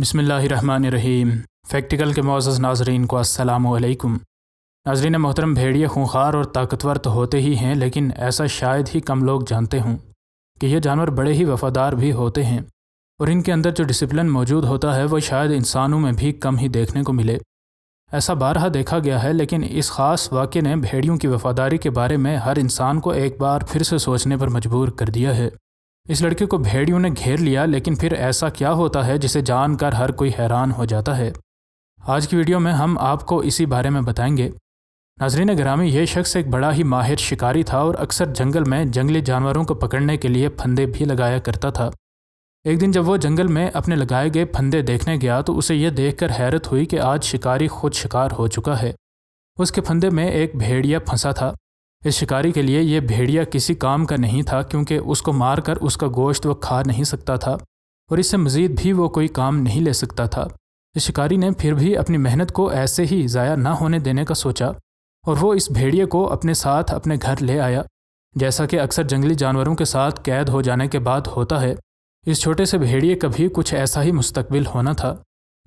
बसमीम फैक्टिकल के मोज़ नाजरीन को असलकम नाजरीन मोहतरम भेड़िए खूंखार और ताकतवर तो होते ही हैं लेकिन ऐसा शायद ही कम लोग जानते हों कि यह जानवर बड़े ही वफ़ादार भी होते हैं और इनके अंदर जो डिसिप्लिन मौजूद होता है वह शायद इंसानों में भी कम ही देखने को मिले ऐसा बारहा देखा गया है लेकिन इस ख़ास वाक़े ने भेड़ियों की वफ़ादारी के बारे में हर इंसान को एक बार फिर से सोचने पर मजबूर कर दिया है इस लड़के को भेड़ियों ने घेर लिया लेकिन फिर ऐसा क्या होता है जिसे जानकर हर कोई हैरान हो जाता है आज की वीडियो में हम आपको इसी बारे में बताएंगे नाजरीन ग्रामी ये शख्स एक बड़ा ही माहिर शिकारी था और अक्सर जंगल में जंगली जानवरों को पकड़ने के लिए फंदे भी लगाया करता था एक दिन जब वो जंगल में अपने लगाए गए फंदे देखने गया तो उसे यह देखकर हैरत हुई कि आज शिकारी खुद शिकार हो चुका है उसके फंदे में एक भेड़िया फंसा था इस शिकारी के लिए यह भेड़िया किसी काम का नहीं था क्योंकि उसको मारकर उसका गोश्त वह खा नहीं सकता था और इससे मज़ीद भी वो कोई काम नहीं ले सकता था इस शिकारी ने फिर भी अपनी मेहनत को ऐसे ही ज़ाया ना होने देने का सोचा और वो इस भेड़िए को अपने साथ अपने घर ले आया जैसा कि अक्सर जंगली जानवरों के साथ कैद हो जाने के बाद होता है इस छोटे से भेड़िए का भी कुछ ऐसा ही मुस्तबिल होना था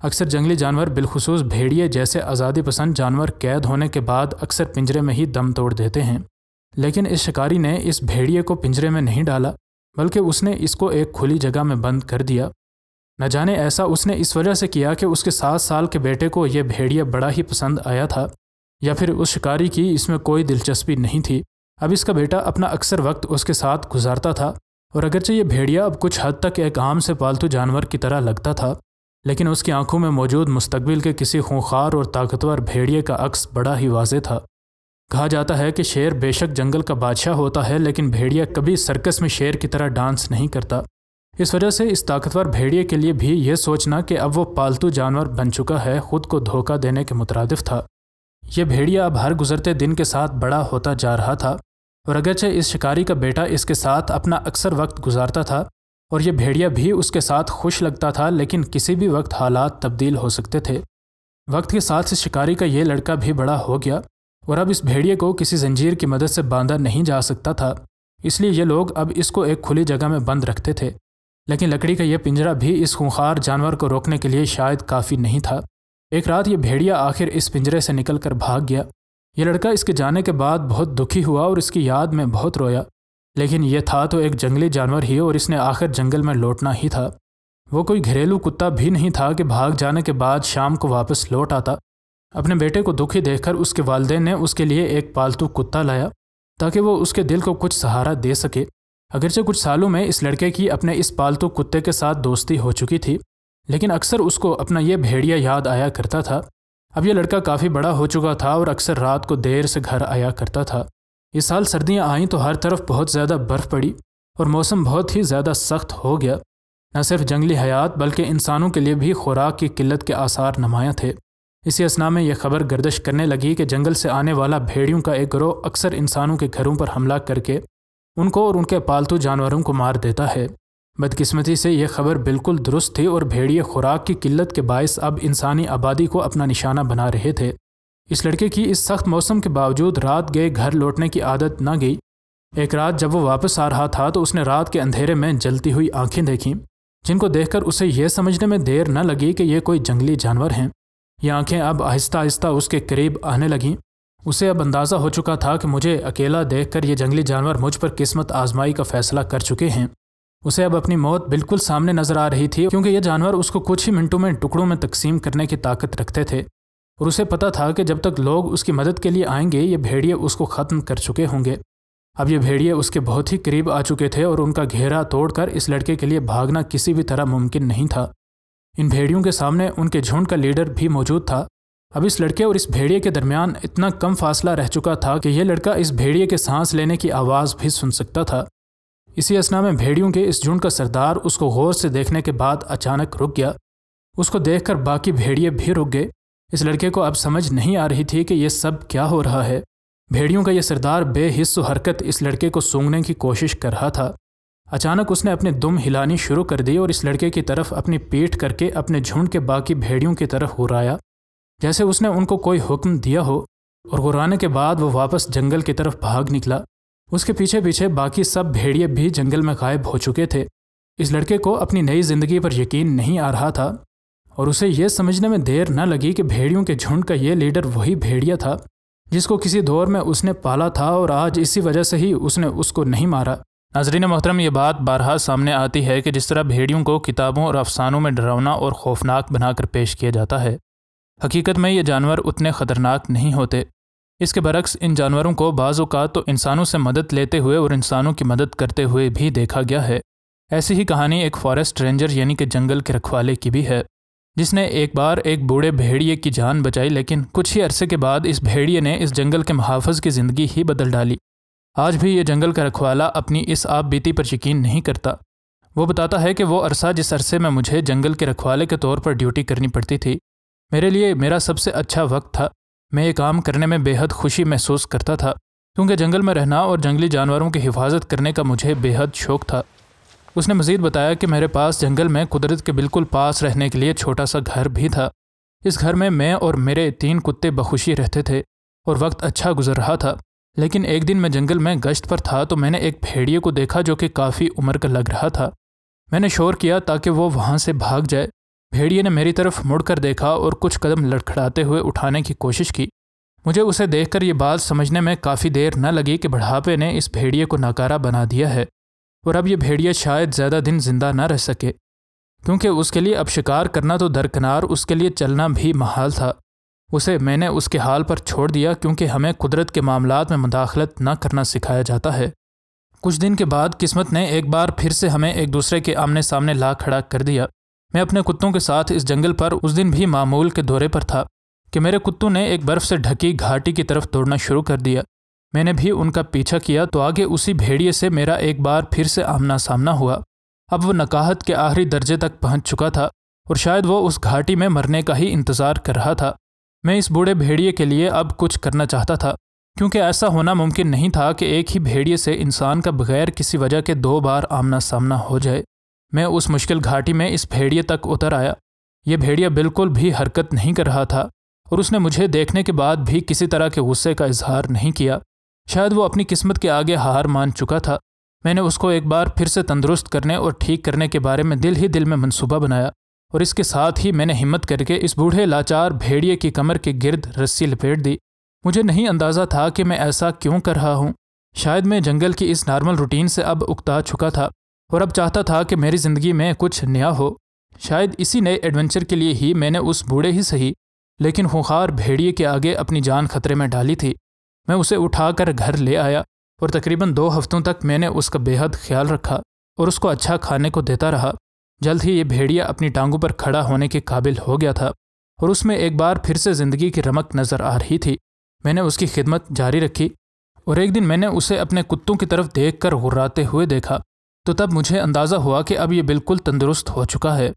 अक्सर जंगली जानवर बिलखसूस भेड़िए जैसे आज़ादी पसंद जानवर कैद होने के बाद अक्सर पिंजरे में ही दम तोड़ देते हैं लेकिन इस शिकारी ने इस भेड़िए को पिंजरे में नहीं डाला बल्कि उसने इसको एक खुली जगह में बंद कर दिया न जाने ऐसा उसने इस वजह से किया कि उसके सात साल के बेटे को यह भेड़िया बड़ा ही पसंद आया था या फिर उस शिकारी की इसमें कोई दिलचस्पी नहीं थी अब इसका बेटा अपना अक्सर वक्त उसके साथ गुजारता था और अगरचे ये भेड़िया अब कुछ हद तक एक आम से पालतू जानवर की तरह लगता था लेकिन उसकी आंखों में मौजूद मुस्तबिल के किसी खूंखार और ताकतवर भेड़िए का अक्स बड़ा ही वाज था कहा जाता है कि शेर बेशक जंगल का बादशाह होता है लेकिन भेड़िया कभी सर्कस में शेर की तरह डांस नहीं करता इस वजह से इस ताकतवर भेड़िए के लिए भी यह सोचना कि अब वो पालतू जानवर बन चुका है खुद को धोखा देने के मुतरद था यह भेड़िया अब हर गुजरते दिन के साथ बड़ा होता जा रहा था और अगरचे इस शिकारी का बेटा इसके साथ अपना अक्सर वक्त गुजारता था और ये भेड़िया भी उसके साथ खुश लगता था लेकिन किसी भी वक्त हालात तब्दील हो सकते थे वक्त के साथ से शिकारी का ये लड़का भी बड़ा हो गया और अब इस भेड़िए को किसी जंजीर की मदद से बांधा नहीं जा सकता था इसलिए ये लोग अब इसको एक खुली जगह में बंद रखते थे लेकिन लकड़ी का यह पिंजरा भी इस खूंखार जानवर को रोकने के लिए शायद काफ़ी नहीं था एक रात ये भेड़िया आखिर इस पिंजरे से निकल कर भाग गया ये लड़का इसके जाने के बाद बहुत दुखी हुआ और इसकी याद में बहुत रोया लेकिन यह था तो एक जंगली जानवर ही और इसने आखिर जंगल में लौटना ही था वो कोई घरेलू कुत्ता भी नहीं था कि भाग जाने के बाद शाम को वापस लौट आता अपने बेटे को दुखी देखकर उसके वालदे ने उसके लिए एक पालतू कुत्ता लाया ताकि वो उसके दिल को कुछ सहारा दे सके अगरचे कुछ सालों में इस लड़के की अपने इस पालतू कुत्ते के साथ दोस्ती हो चुकी थी लेकिन अक्सर उसको अपना यह भेड़िया याद आया करता था अब यह लड़का काफ़ी बड़ा हो चुका था और अक्सर रात को देर से घर आया करता था इस साल सर्दियाँ आईं तो हर तरफ बहुत ज़्यादा बर्फ़ पड़ी और मौसम बहुत ही ज़्यादा सख्त हो गया न सिर्फ जंगली हयात बल्कि इंसानों के लिए भी खुराक की किल्लत के आसार नुमायाँ थे इसी असना में यह खबर गर्दश करने लगी कि जंगल से आने वाला भेड़ियों का एक ग्रोह अक्सर इंसानों के घरों पर हमला करके उनको और उनके पालतू जानवरों को मार देता है बदकिस्मती से यह खबर बिल्कुल दुरुस्त थी और भेड़िए खुराक की किल्लत के बायस अब इंसानी आबादी को अपना निशाना बना रहे थे इस लड़के की इस सख्त मौसम के बावजूद रात गए घर लौटने की आदत ना गई एक रात जब वो वापस आ रहा था तो उसने रात के अंधेरे में जलती हुई आंखें देखीं जिनको देखकर उसे यह समझने में देर न लगी कि ये कोई जंगली जानवर हैं ये आंखें अब आहिस्ता आहिस्ता उसके करीब आने लगीं उसे अब अंदाज़ा हो चुका था कि मुझे अकेला देखकर ये जंगली जानवर मुझ पर किस्मत आजमाई का फैसला कर चुके हैं उसे अब अपनी मौत बिल्कुल सामने नजर आ रही थी क्योंकि ये जानवर उसको कुछ ही मिनटों में टुकड़ों में तकसीम करने की ताकत रखते थे और उसे पता था कि जब तक लोग उसकी मदद के लिए आएंगे ये भेड़िए उसको ख़त्म कर चुके होंगे अब ये भेड़िए उसके बहुत ही करीब आ चुके थे और उनका घेरा तोड़कर इस लड़के के लिए भागना किसी भी तरह मुमकिन नहीं था इन भेड़ियों के सामने उनके झुंड का लीडर भी मौजूद था अब इस लड़के और इस भेड़िए के दरमियान इतना कम फासला रह चुका था कि यह लड़का इस भेड़िए के सांस लेने की आवाज़ भी सुन सकता था इसी असना में भेड़ियों के इस झुंड का सरदार उसको गौर से देखने के बाद अचानक रुक गया उसको देखकर बाकी भेड़िए भी रुक गए इस लड़के को अब समझ नहीं आ रही थी कि यह सब क्या हो रहा है भेड़ियों का यह सरदार बेहिस्स हरकत इस लड़के को सूंघने की कोशिश कर रहा था अचानक उसने अपने दुम हिलानी शुरू कर दी और इस लड़के की तरफ अपनी पीठ करके अपने झुंड के बाकी भेड़ियों की तरफ हुराया जैसे उसने उनको कोई हुक्म दिया हो और हुराने के बाद वो वापस जंगल की तरफ भाग निकला उसके पीछे पीछे बाकी सब भेड़िए भी जंगल में गायब हो चुके थे इस लड़के को अपनी नई जिंदगी पर यकीन नहीं आ रहा था और उसे यह समझने में देर न लगी कि भेड़ियों के झुंड का ये लीडर वही भेड़िया था जिसको किसी दौर में उसने पाला था और आज इसी वजह से ही उसने उसको नहीं मारा नाजरीन मोहतरम ये बात बारहा सामने आती है कि जिस तरह भेड़ियों को किताबों और अफसानों में डरावना और खौफनाक बनाकर पेश किया जाता है हकीकत में ये जानवर उतने ख़तरनाक नहीं होते इसके बरक्स इन जानवरों को बाज़ात तो इंसानों से मदद लेते हुए और इंसानों की मदद करते हुए भी देखा गया है ऐसी ही कहानी एक फॉरेस्ट रेंजर यानी कि जंगल के रखवाले की भी है जिसने एक बार एक बूढ़े भेड़िए की जान बचाई लेकिन कुछ ही अरसे के बाद इस भेड़िए ने इस जंगल के मुहाफ़ की ज़िंदगी ही बदल डाली आज भी ये जंगल का रखवाला अपनी इस आप बीती पर यकीन नहीं करता वो बताता है कि वो अरसा जिस अरसे में मुझे जंगल के रखवाले के तौर पर ड्यूटी करनी पड़ती थी मेरे लिए मेरा सबसे अच्छा वक्त था मैं ये काम करने में बेहद खुशी महसूस करता था क्योंकि जंगल में रहना और जंगली जानवरों की हिफाजत करने का मुझे बेहद शौक था उसने मज़ीद बताया कि मेरे पास जंगल में कुदरत के बिल्कुल पास रहने के लिए छोटा सा घर भी था इस घर में मैं और मेरे तीन कुत्ते बखुशी रहते थे और वक्त अच्छा गुजर रहा था लेकिन एक दिन मैं जंगल में गश्त पर था तो मैंने एक भेड़िए को देखा जो कि काफ़ी उम्र का लग रहा था मैंने शोर किया ताकि वो वहाँ से भाग जाए भेड़िए ने मेरी तरफ मुड़कर देखा और कुछ कदम लड़खड़ाते हुए उठाने की कोशिश की मुझे उसे देखकर ये बात समझने में काफ़ी देर न लगी कि बढ़ापे ने इस भेड़िए को नाकारा बना दिया है और अब ये भेड़िया शायद ज़्यादा दिन जिंदा ना रह सके क्योंकि उसके लिए अब शिकार करना तो दरकनार उसके लिए चलना भी महाल था उसे मैंने उसके हाल पर छोड़ दिया क्योंकि हमें कुदरत के मामला में मुदाखलत न करना सिखाया जाता है कुछ दिन के बाद किस्मत ने एक बार फिर से हमें एक दूसरे के आमने सामने ला खड़ा कर दिया मैं अपने कुत्तों के साथ इस जंगल पर उस दिन भी मामूल के दौरे पर था कि मेरे कुत्तों ने एक बर्फ़ से ढकी घाटी की तरफ दौड़ना शुरू कर दिया मैंने भी उनका पीछा किया तो आगे उसी भेड़िए से मेरा एक बार फिर से आमना सामना हुआ अब वो नकाहत के आखिरी दर्जे तक पहुंच चुका था और शायद वो उस घाटी में मरने का ही इंतजार कर रहा था मैं इस बूढ़े भेड़िए के लिए अब कुछ करना चाहता था क्योंकि ऐसा होना मुमकिन नहीं था कि एक ही भेड़िए से इंसान का बगैर किसी वजह के दो बार आमना सामना हो जाए मैं उस मुश्किल घाटी में इस भेड़िए तक उतर आया ये भेड़िया बिल्कुल भी हरकत नहीं कर रहा था और उसने मुझे देखने के बाद भी किसी तरह के गुस्से का इजहार नहीं किया शायद वो अपनी किस्मत के आगे हार मान चुका था मैंने उसको एक बार फिर से तंदुरुस्त करने और ठीक करने के बारे में दिल ही दिल में मनसूबा बनाया और इसके साथ ही मैंने हिम्मत करके इस बूढ़े लाचार भेड़िए की कमर के गिर्द रस्सी लपेट दी मुझे नहीं अंदाज़ा था कि मैं ऐसा क्यों कर रहा हूँ शायद मैं जंगल की इस नॉर्मल रूटीन से अब उकता चुका था और अब चाहता था कि मेरी ज़िंदगी में कुछ नया हो शायद इसी नए एडवेंचर के लिए ही मैंने उस बूढ़े ही सही लेकिन खुखार भेड़िए के आगे अपनी जान खतरे में डाली थी मैं उसे उठाकर घर ले आया और तकरीबन दो हफ्तों तक मैंने उसका बेहद ख्याल रखा और उसको अच्छा खाने को देता रहा जल्द ही ये भेड़िया अपनी टांगों पर खड़ा होने के काबिल हो गया था और उसमें एक बार फिर से ज़िंदगी की रमक नज़र आ रही थी मैंने उसकी खिदमत जारी रखी और एक दिन मैंने उसे अपने कुत्तों की तरफ देख कर घुर्राते हुए देखा तो तब मुझे अंदाज़ा हुआ कि अब ये बिल्कुल तंदुरुस्त हो चुका है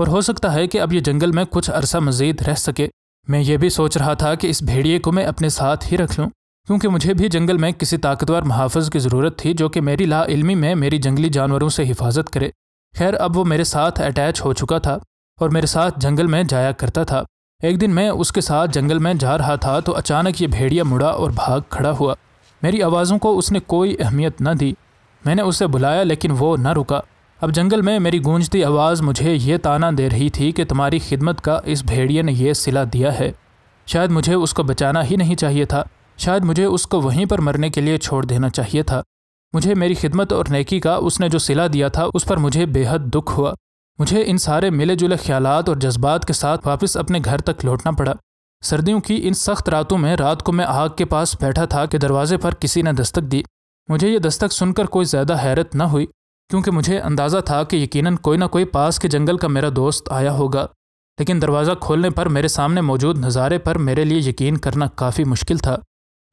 और हो सकता है कि अब ये जंगल में कुछ अरसा मजीद रह सके मैं ये भी सोच रहा था कि इस भेड़िए को मैं अपने साथ ही रख लूँ क्योंकि मुझे भी जंगल में किसी ताकतवर महाफज की ज़रूरत थी जो कि मेरी ला इल्मी में मेरी जंगली जानवरों से हिफाजत करे खैर अब वो मेरे साथ अटैच हो चुका था और मेरे साथ जंगल में जाया करता था एक दिन मैं उसके साथ जंगल में जा रहा था तो अचानक ये भेड़िया मुड़ा और भाग खड़ा हुआ मेरी आवाज़ों को उसने कोई अहमियत न दी मैंने उसे बुलाया लेकिन वो न रुका अब जंगल में मेरी गूंजती आवाज़ मुझे ये ताना दे रही थी कि तुम्हारी खिदमत का इस भेड़िए ने यह सिला दिया है शायद मुझे उसको बचाना ही नहीं चाहिए था शायद मुझे उसको वहीं पर मरने के लिए छोड़ देना चाहिए था मुझे मेरी खिदमत और नेकी का उसने जो सिला दिया था उस पर मुझे बेहद दुख हुआ मुझे इन सारे मिले जुले ख्याल और जज्बात के साथ वापस अपने घर तक लौटना पड़ा सर्दियों की इन सख्त रातों में रात को मैं आग के पास बैठा था कि दरवाजे पर किसी ने दस्तक दी मुझे ये दस्तक सुनकर कोई ज़्यादा हैरत न हुई क्योंकि मुझे अंदाज़ा था कि यकीनन कोई ना कोई पास के जंगल का मेरा दोस्त आया होगा लेकिन दरवाज़ा खोलने पर मेरे सामने मौजूद नज़ारे पर मेरे लिए यकीन करना काफ़ी मुश्किल था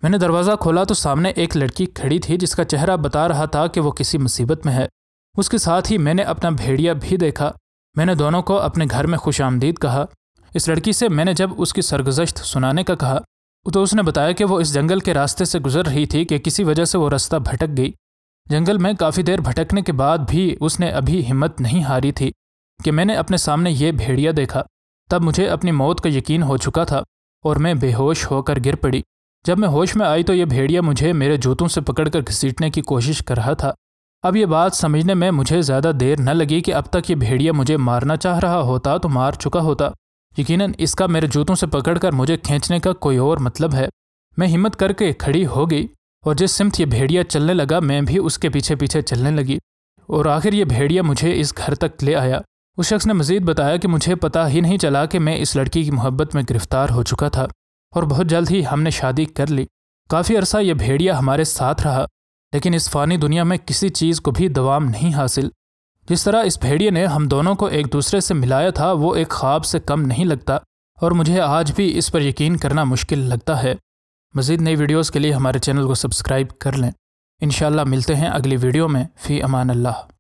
मैंने दरवाज़ा खोला तो सामने एक लड़की खड़ी थी जिसका चेहरा बता रहा था कि वो किसी मुसीबत में है उसके साथ ही मैंने अपना भेड़िया भी देखा मैंने दोनों को अपने घर में खुश आमदीद कहा इस लड़की से मैंने जब उसकी सरगजश्त सुनाने का कहा तो उसने बताया कि वो इस जंगल के रास्ते से गुजर रही थी कि किसी वजह से वो रास्ता भटक गई जंगल में काफ़ी देर भटकने के बाद भी उसने अभी हिम्मत नहीं हारी थी कि मैंने अपने सामने ये भेड़िया देखा तब मुझे अपनी मौत का यकीन हो चुका था और मैं बेहोश होकर गिर पड़ी जब मैं होश में आई तो यह भेड़िया मुझे मेरे जूतों से पकड़कर घसीटने की कोशिश कर रहा था अब ये बात समझने में मुझे ज़्यादा देर न लगी कि अब तक ये भेड़िया मुझे मारना चाह रहा होता तो मार चुका होता यकीनन इसका मेरे जूतों से पकड़कर मुझे खींचने का कोई और मतलब है मैं हिम्मत करके खड़ी हो गई और जिस सिमत ये भेड़िया चलने लगा मैं भी उसके पीछे पीछे चलने लगी और आखिर ये भेड़िया मुझे इस घर तक ले आया उस शख्स ने मजीद बताया कि मुझे पता ही नहीं चला कि मैं इस लड़की की मोहब्बत में गिरफ्तार हो चुका था और बहुत जल्द ही हमने शादी कर ली काफ़ी अरसा यह भेड़िया हमारे साथ रहा लेकिन इस फानी दुनिया में किसी चीज़ को भी दवाम नहीं हासिल जिस तरह इस भेड़िए ने हम दोनों को एक दूसरे से मिलाया था वो एक ख्वाब से कम नहीं लगता और मुझे आज भी इस पर यकीन करना मुश्किल लगता है मज़ीद नई वीडियोस के लिए हमारे चैनल को सब्सक्राइब कर लें इनशाला मिलते हैं अगली वीडियो में फ़ी अमान अल्लाह